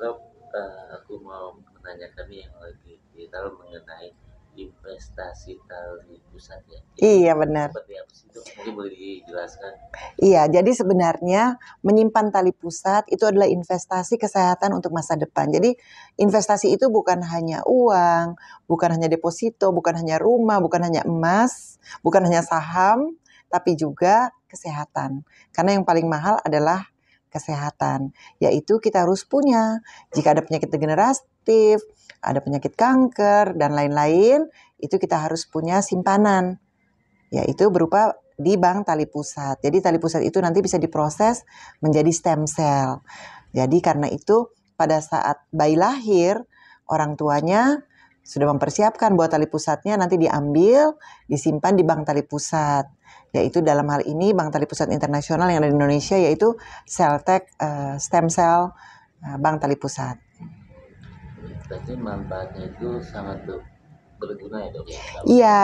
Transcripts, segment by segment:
Rob, uh, eh, aku mau menanyakan yang lagi viral mengenai investasi tali pusat ya. Iya benar. Seperti apa sih itu? Mungkin boleh dijelaskan. Iya, jadi sebenarnya menyimpan tali pusat itu adalah investasi kesehatan untuk masa depan. Jadi investasi itu bukan hanya uang, bukan hanya deposito, bukan hanya rumah, bukan hanya emas, bukan hanya saham, tapi juga kesehatan. Karena yang paling mahal adalah kesehatan, yaitu kita harus punya. Jika ada penyakit degeneratif, ada penyakit kanker, dan lain-lain, itu kita harus punya simpanan, yaitu berupa di bank tali pusat. Jadi tali pusat itu nanti bisa diproses menjadi stem cell. Jadi karena itu pada saat bayi lahir, orang tuanya sudah mempersiapkan buat tali pusatnya nanti diambil, disimpan di bank tali pusat. Yaitu dalam hal ini bank tali pusat internasional yang ada di Indonesia yaitu Celtech eh, uh, Stem Cell uh, Bank Tali Pusat. Berarti manfaatnya itu sangat berguna ya dok. Ya? Iya,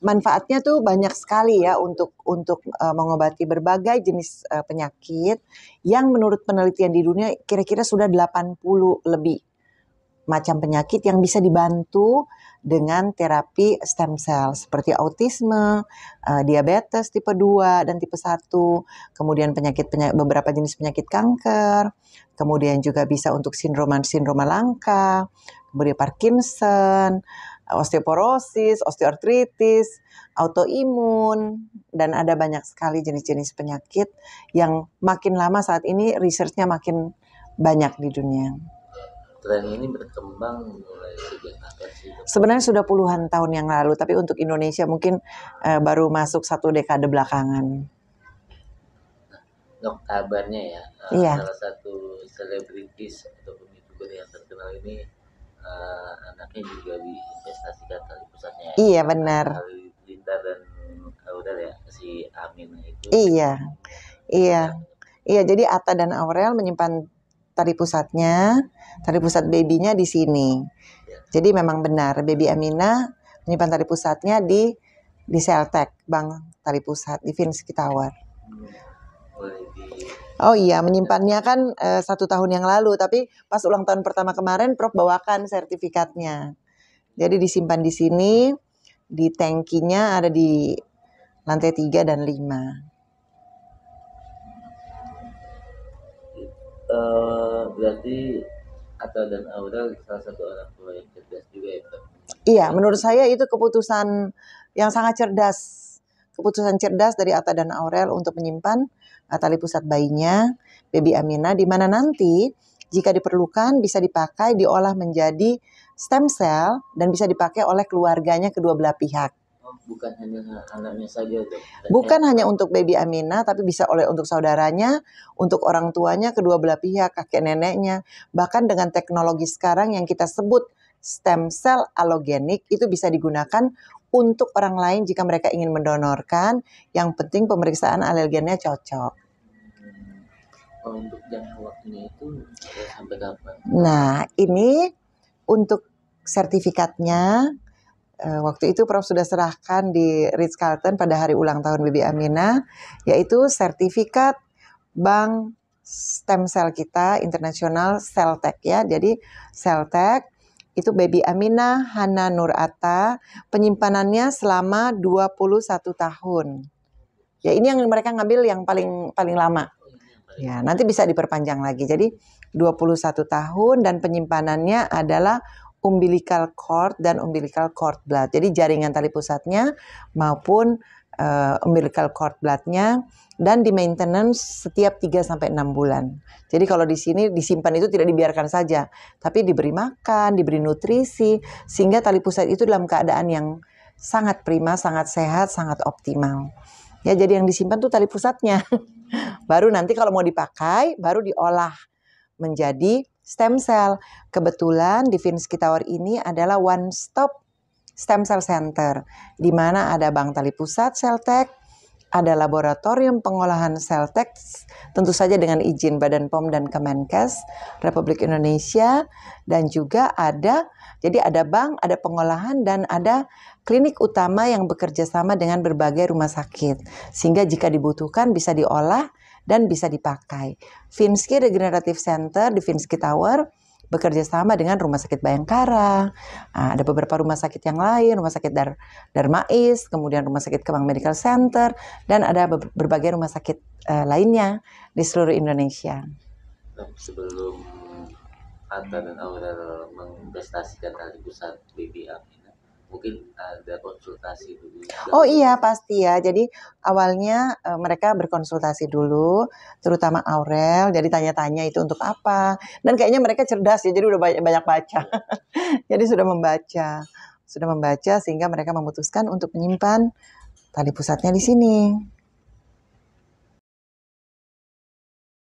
manfaatnya tuh banyak sekali ya untuk untuk uh, mengobati berbagai jenis uh, penyakit yang menurut penelitian di dunia kira-kira sudah 80 lebih macam penyakit yang bisa dibantu dengan terapi stem cell seperti autisme, eh, diabetes tipe 2 dan tipe 1, kemudian penyakit, penyakit beberapa jenis penyakit kanker, kemudian juga bisa untuk sindroma-sindroma langka, kemudian Parkinson, osteoporosis, osteoartritis, autoimun, dan ada banyak sekali jenis-jenis penyakit yang makin lama saat ini researchnya makin banyak di dunia tren ini berkembang mulai sejak kapan sih? Sebenarnya sudah puluhan tahun yang lalu, tapi untuk Indonesia mungkin uh, baru masuk satu dekade belakangan. Nah, kabarnya ya, uh, iya. salah satu selebritis ataupun youtuber yang terkenal ini uh, anaknya juga diinvestasikan dari pusatnya. Ya. Iya benar. Linda dan Aurel ya, si Amin itu. Iya. iya, iya. Iya, jadi Atta dan Aurel menyimpan tari pusatnya, tari pusat babynya di sini. Jadi memang benar, baby Amina menyimpan tari pusatnya di di Seltek, bang. Tari Pusat di Vinski Tower. Oh iya, menyimpannya kan uh, satu tahun yang lalu, tapi pas ulang tahun pertama kemarin, Prof bawakan sertifikatnya. Jadi disimpan di sini, di tankinya ada di lantai 3 dan 5. Eh, berarti Atta dan Aura salah satu orang tua yang cerdas juga ya. Iya, menurut saya itu keputusan yang sangat cerdas. Keputusan cerdas dari Atta dan Aurel untuk menyimpan tali pusat bayinya, baby Amina, di mana nanti jika diperlukan bisa dipakai diolah menjadi stem cell dan bisa dipakai oleh keluarganya kedua belah pihak bukan hanya anaknya saja tuh. Bukan hanya untuk baby Amina tapi bisa oleh untuk saudaranya, untuk orang tuanya, kedua belah pihak, kakek neneknya, bahkan dengan teknologi sekarang yang kita sebut stem cell allogenik itu bisa digunakan untuk orang lain jika mereka ingin mendonorkan, yang penting pemeriksaan alergennya cocok oh, untuk jangka waktunya itu sampai kapan? Nah, ini untuk sertifikatnya uh, waktu itu Prof sudah serahkan di Ritz Carlton pada hari ulang tahun Bibi Amina yaitu sertifikat bank stem cell kita internasional Celtech ya. Jadi Celtech itu Baby Amina Hana Nurata, penyimpanannya selama 21 tahun. Ya ini yang mereka ngambil yang paling paling lama. Ya, nanti bisa diperpanjang lagi. Jadi 21 tahun dan penyimpanannya adalah umbilical cord dan umbilical cord blood. Jadi jaringan tali pusatnya maupun uh, umbilical cord bloodnya dan di maintenance setiap 3 sampai 6 bulan. Jadi kalau di sini disimpan itu tidak dibiarkan saja, tapi diberi makan, diberi nutrisi sehingga tali pusat itu dalam keadaan yang sangat prima, sangat sehat, sangat optimal. Ya, jadi yang disimpan tuh tali pusatnya. baru nanti kalau mau dipakai baru diolah menjadi stem cell. Kebetulan di Vinsky Tower ini adalah one stop stem cell center, di mana ada bank tali pusat Celtek, ada laboratorium pengolahan Celtek, tentu saja dengan izin Badan POM dan Kemenkes Republik Indonesia, dan juga ada, jadi ada bank, ada pengolahan, dan ada klinik utama yang bekerja sama dengan berbagai rumah sakit. Sehingga jika dibutuhkan bisa diolah dan bisa dipakai. Vimski Regenerative Center di Vimski Tower bekerja sama dengan Rumah Sakit Bayangkara, nah, ada beberapa rumah sakit yang lain, Rumah Sakit Dar Darmais, kemudian Rumah Sakit Kemang Medical Center, dan ada berbagai rumah sakit uh, lainnya di seluruh Indonesia. Sebelum Atta dan Aurel menginvestasikan hal di pusat BBA, mungkin ada konsultasi dulu. Oh iya pasti ya. Jadi awalnya e, mereka berkonsultasi dulu, terutama Aurel. Jadi tanya-tanya itu untuk apa. Dan kayaknya mereka cerdas ya. Jadi udah banyak, banyak baca. jadi sudah membaca, sudah membaca sehingga mereka memutuskan untuk menyimpan tali pusatnya di sini.